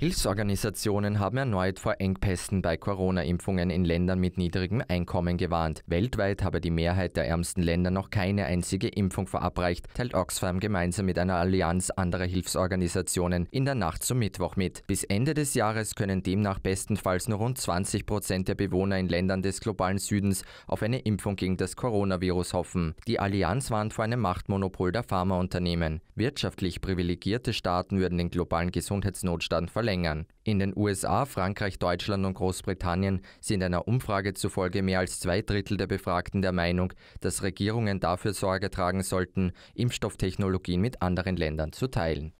Hilfsorganisationen haben erneut vor Engpässen bei Corona-Impfungen in Ländern mit niedrigem Einkommen gewarnt. Weltweit habe die Mehrheit der ärmsten Länder noch keine einzige Impfung verabreicht, teilt Oxfam gemeinsam mit einer Allianz anderer Hilfsorganisationen in der Nacht zum Mittwoch mit. Bis Ende des Jahres können demnach bestenfalls nur rund 20 Prozent der Bewohner in Ländern des globalen Südens auf eine Impfung gegen das Coronavirus hoffen. Die Allianz warnt vor einem Machtmonopol der Pharmaunternehmen. Wirtschaftlich privilegierte Staaten würden den globalen Gesundheitsnotstand verlängern verlängern. In den USA, Frankreich, Deutschland und Großbritannien sind einer Umfrage zufolge mehr als zwei Drittel der Befragten der Meinung, dass Regierungen dafür Sorge tragen sollten, Impfstofftechnologien mit anderen Ländern zu teilen.